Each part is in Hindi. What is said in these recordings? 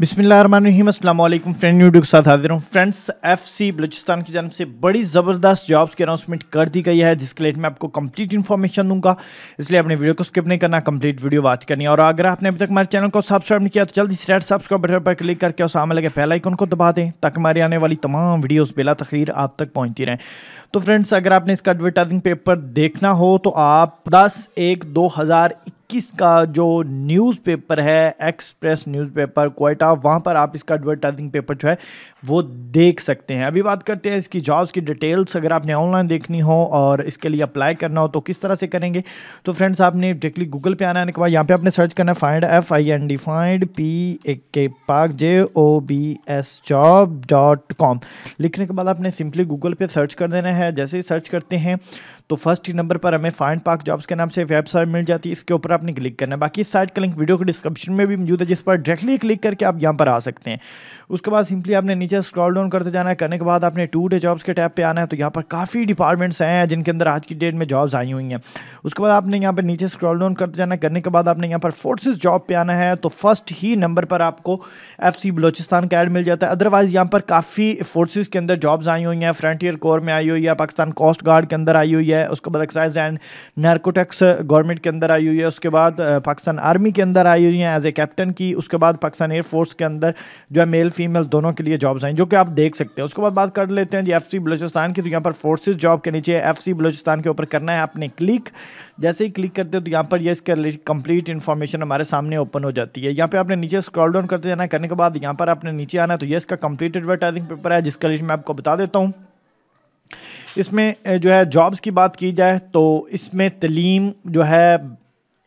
बिसमीम अल्लाम फ्रेंड न्यूडियो के साथ हाजिर हूँ फ्रेंड्स एफ सी बलूचिस्तान की जानब से बड़ी ज़बरदस्त जॉब्स की अनाउंसमेंट कर दी गई है जिसके लिए मैं आपको कंप्लीट इन्फॉर्मेशन दूंगा इसलिए अपने वीडियो को स्किप नहीं करना कंप्लीट वीडियो वॉच करनी है और अगर आपने अभी तक हमारे चैनल को सब्सक्राइब नहीं किया तो जल्दी सेट सब्सक्राइब बटन पर क्लिक करके और सामने लगे पहला आइकन को दबा दें ताकि हमारी आने वाली तमाम वीडियोज़ बिला तखीर आप तक पहुँचती रहें तो फ्रेंड्स अगर आपने इसका एडवर्टाइजिंग पेपर देखना हो तो आप दस एक दो हज़ार 21 का जो न्यूज़पेपर है एक्सप्रेस न्यूज़पेपर क्वेटा वहाँ पर आप इसका एडवर्टाइजिंग पेपर जो है वो देख सकते हैं अभी बात करते हैं इसकी जॉब्स की डिटेल्स अगर आपने ऑनलाइन देखनी हो और इसके लिए अप्लाई करना हो तो किस तरह से करेंगे तो फ्रेंड्स आपने डायरेक्टली गूगल पर आना आने के बाद यहाँ पर आपने सर्च करना है find F I N D find P A K Pak J O B S job dot com लिखने के बाद आपने सिंपली गूगल पर सर्च कर देना है जैसे ही सर्च करते हैं तो फर्स्ट नंबर पर हमें फाइंड पाक जॉब्स के नाम से वेबसाइट मिल जाती है इसके ऊपर आपने क्लिक करना है बाकी इस साइट का लिंक वीडियो के डिस्क्रिप्शन में भी मौजूद है जिस पर डायरेक्टली क्लिक करके आप यहाँ पर आ सकते हैं उसके बाद सिंपली आपने नीचे स्क्रॉल डाउन करते जाना है करने के बाद आपने टू डे जॉब्स के टैप पर आना है तो यहाँ पर काफ़ी डिपार्टमेंट्स हैं जिनके अंदर आज की डेट में जॉब्स आई हुई हैं उसके बाद आपने यहाँ पर नीचे स्क्रॉल डाउन करते जाना है करने के बाद आपने यहाँ पर फोर्सेज जॉब पर आना है तो फर्स्ट ही नंबर पर आपको एफ सी बलोचिस्तान का एड मिल जाता है अदरवाइज़ यहाँ पर काफ़ी फोर्सेज के अंदर जॉब्स आई हुई हैं फ्रंटियर कोर में आई हुई है पाकिस्तान कोस्ट गार्ड के अंदर आई हुई है उसके बाद एक्साइज एंड नारकोटेक्स गवर्नमेंट के अंदर आई हुई है उसके बाद पाकिस्तान आर्मी के अंदर आई हुई हैं एज ए कैप्टन की उसके बाद पाकिस्तान एयरफोर्स के अंदर जो है मेल फीमेल दोनों के लिए जॉब्स आई जो कि आप देख सकते हैं उसके बाद बात कर लेते हैं जी एफ सी बलोचिस्तान की तो यहाँ पर फोर्सेज जॉब के नीचे एफ सी बलोचिस्तान के ऊपर करना है आपने क्लिक जैसे ही क्लिक करते हो तो यहाँ पर ये इसके कंप्लीट इन्फॉर्मेशन हमारे सामने ओपन हो जाती है यहाँ पे आपने नीचे स्क्रॉल डाउन करते जाना करने के बाद यहाँ पर आपने नीचे आना है तो ये इसका कंप्लीट एडवर्टाइजिंग पेपर है जिसका लिस्ट मैं आपको बता देता हूँ इसमें जो है जॉब्स की बात की जाए तो इसमें तलीम जो है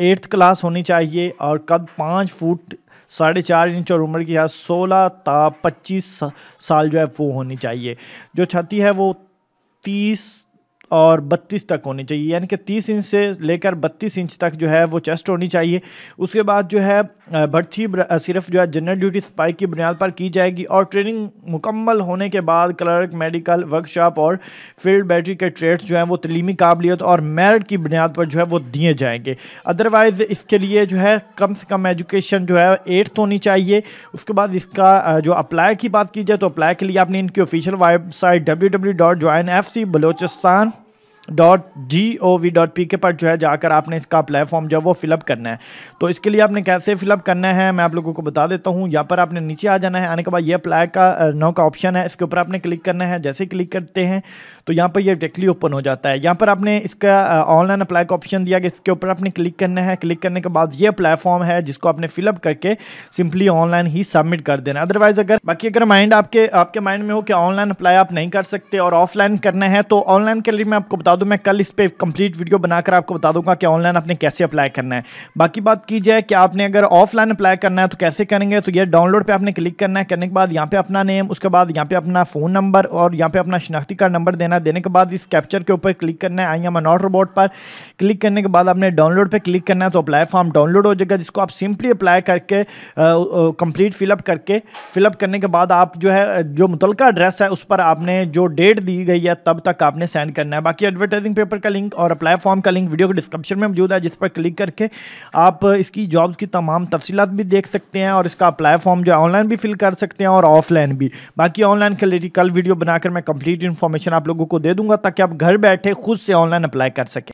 एट्थ क्लास होनी चाहिए और कद पाँच फुट साढ़े चार इंच और उम्र की है सोलह ता पच्चीस साल जो है वो होनी चाहिए जो छाती है वो तीस और 32 तक होनी चाहिए यानी कि 30 इंच से लेकर 32 इंच तक जो है वो चेस्ट होनी चाहिए उसके बाद जो है भर्ती सिर्फ जो है जनरल ड्यूटी स्पाइक की बुनियाद पर की जाएगी और ट्रेनिंग मुकम्मल होने के बाद क्लर्क मेडिकल वर्कशॉप और फील्ड बैटरी के ट्रेड्स जो हैं वो तलीमी काबिलियत और मेरिट की बुनियाद पर जो है वो दिए जाएंगे अदरवाइज़ इसके लिए जो है कम से कम एजुकेशन जो है एट्थ होनी चाहिए उसके बाद इसका जो अप्लाई की बात की जाए तो अप्लाई के लिए आपने इनकी official website W W dot join F C Balochistan dot G O V dot P K पर जो है जाकर आपने इसका प्लेटफॉर्म जो है वो फिलअप करना है तो इसके लिए आपने कैसे फिलअप करना है मैं आप लोगों को बता देता हूँ यहाँ पर आपने नीचे आ जाना है आने के बाद ये अप्लाई का नो का ऑप्शन है इसके ऊपर आपने क्लिक करना है जैसे क्लिक करते हैं तो यहाँ पर यह डायरेक्टली ओपन हो जाता है यहाँ पर आपने इसका ऑनलाइन अप्लाई का ऑप्शन दिया कि इसके ऊपर आपने क्लिक करना है क्लिक करने के बाद ये प्लेटफॉर्म है जिसको आपने फिलअप करके सिंपली ऑनलाइन ही सबमिट कर देना अदरवाइज़ अगर बाकी अगर माइंड आपके आपके माइंड में हो कि ऑनलाइन अप्लाई आप नहीं कर सकते और ऑफलाइन करना है तो ऑनलाइन के लिए मैं आपको बता बता दूं मैं कल इस पर कंप्लीट वीडियो बनाकर आपको बता दूंगा कि ऑनलाइन आपने कैसे अप्लाई करना है बाकी बात की जाए कि आपने अगर ऑफलाइन अप्लाई करना है तो कैसे करेंगे तो यह डाउनलोड पर आपने क्लिक करना है करने के बाद यहाँ पे अपना नेम उसके बाद यहाँ पे अपना फ़ोन नंबर और यहाँ पे अपना शिनाख्ती कार्ड नंबर देना देने के बाद इस कैप्चर के ऊपर क्लिक करना है आई एम नॉट रोबोट पर क्लिक करने के बाद आपने डाउनलोड पर क्लिक करना है तो अप्लाई फॉर्म डाउनलोड हो जाएगा जिसको आप सिंपली अप्लाई करके कंप्लीट फिलअप करके फिलअप करने के बाद आप जो है जो मुतलका एड्रेस है उस पर आपने जो डेट दी गई है तब तक आपने सेंड करना है बाकी एडवर्ट एडवर्टाइजिंग पेपर का लिंक और अप्लाई फॉर्म का लिंक वीडियो के डिस्क्रिप्शन में मौजूद है जिस पर क्लिक करके आप इसकी जॉब्स की तमाम तफसीत भी देख सकते हैं और इसका अप्लाई फॉर्म जो है ऑनलाइन भी फिल कर सकते हैं और ऑफलाइन भी बाकी ऑनलाइन के लिए कल वीडियो बनाकर मैं कंप्लीट इन्फॉर्मेशन आप लोगों को दे दूंगा ताकि आप घर बैठे खुद से ऑनलाइन अप्लाई कर सकें